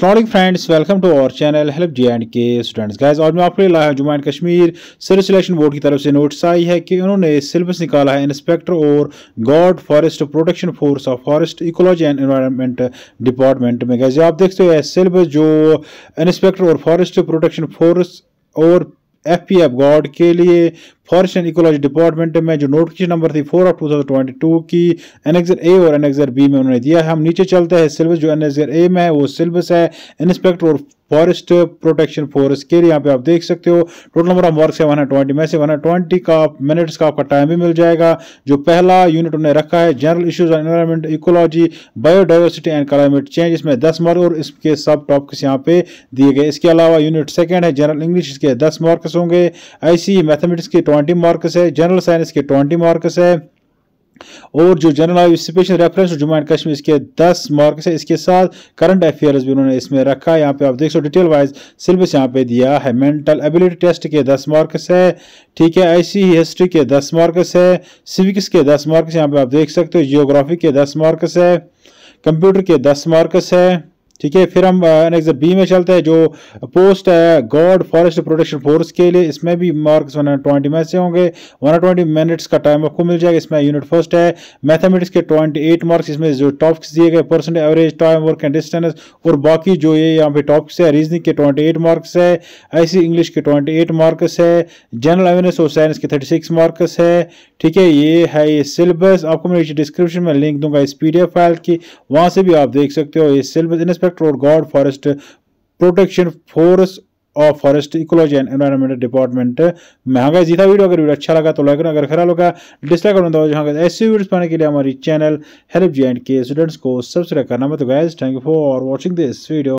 soaring friends welcome to our channel help J and K students guys और मैं आपके लिए लाया Jammu and Kashmir service selection board की तरफ से नोटिस आई है कि उन्होंने सिलेबस निकाला है इंस्पेक्टर और guard forest protection force of forest ecology and environment department में गाइज आप देखते हो सिलेबस जो इंस्पेक्टर और फॉरेस्ट प्रोटेक्शन फोर्स और एफ पी एफ गॉड के लिए फॉरेस्ट एंड इकोलॉजी डिपार्टमेंट में जो नोटिफिकेशन नंबर थी फोर ऑफ टू की एनेक्सर ए और एनेक्सर बी में उन्होंने दिया है हम नीचे चलते हैं सिलेबस जो एनेक्सर ए में है वो सिलेबस है इंस्पेक्टर और फॉरेस्ट प्रोटेक्शन फोर्स के लिए यहाँ पे आप देख सकते हो टोटल नंबर ऑफ वर्क है वन ट्वेंटी में से वन ट्वेंटी का मिनट्स का आपका टाइम भी मिल जाएगा जो पहला यूनिट उन्हें रखा है general issues on environment ecology biodiversity and climate change इसमें दस मार्क और इसके सब टॉपिक्स यहाँ पे दिए गए इसके अलावा यूनिट सेकेंड है जनरल इंग्लिश इसके दस मार्क्स होंगे आई मैथमेटिक्स e, के ट्वेंटी मार्क्स है जनरल साइंस के ट्वेंटी मार्क्स है और जो जनरल आयु special reference to Jammu and Kashmir इसके 10 मार्क्स है इसके साथ करंट अफेयर्स भी उन्होंने इसमें रखा है यहाँ पे आप देख सो डिटेल वाइज सिलेबस यहाँ पे दिया है मेंटल एबिलिटी टेस्ट के 10 मार्क्स है ठीक है ऐसी ही हिस्ट्री के 10 मार्क्स है सिविक्स के 10 मार्क्स यहाँ पे आप देख सकते हो जियोग्राफी के दस मार्क्स है कंप्यूटर के दस मार्क्स है ठीक है फिर हम नेक्स्ट बी में चलते हैं जो पोस्ट है गॉड फॉरेस्ट प्रोटेक्शन फोर्स के लिए इसमें भी मार्क्स वन ट्वेंटी में से होंगे वन ट्वेंटी मिनट्स का टाइम आपको मिल जाएगा इसमें यूनिट फर्स्ट है मैथमेटिक्स के ट्वेंटी एट मार्क्स इसमें जो टॉप्स दिए गए percent average time work and distance और बाकी जो ये यहाँ पे टॉप्स है रीजनिंग के ट्वेंटी एट मार्क्स है आई इंग्लिश e के ट्वेंटी एट मार्क्स है जनरल अवेयरनेस और साइंस के थर्टी सिक्स मार्क्स है ठीक है ये है ये सिलेबस आपको मैं डिस्क्रिप्शन में लिंक दूंगा इस पी फाइल की वहाँ से भी आप देख सकते हो ये सिलेबस इंस्पेक्टर और गॉड फॉरेस्ट प्रोटेक्शन फोर्स और forest ecology and environment department में हाँ जी था वीडियो अगर वीडियो अच्छा लगा तो लाइक करना अगर खराब लगा डिसलाइक करना तो जहाँ ऐसे वीडियोस पाने के लिए हमारी channel help J and K students को सब्सक्राइब करना मत guys thank you for watching this video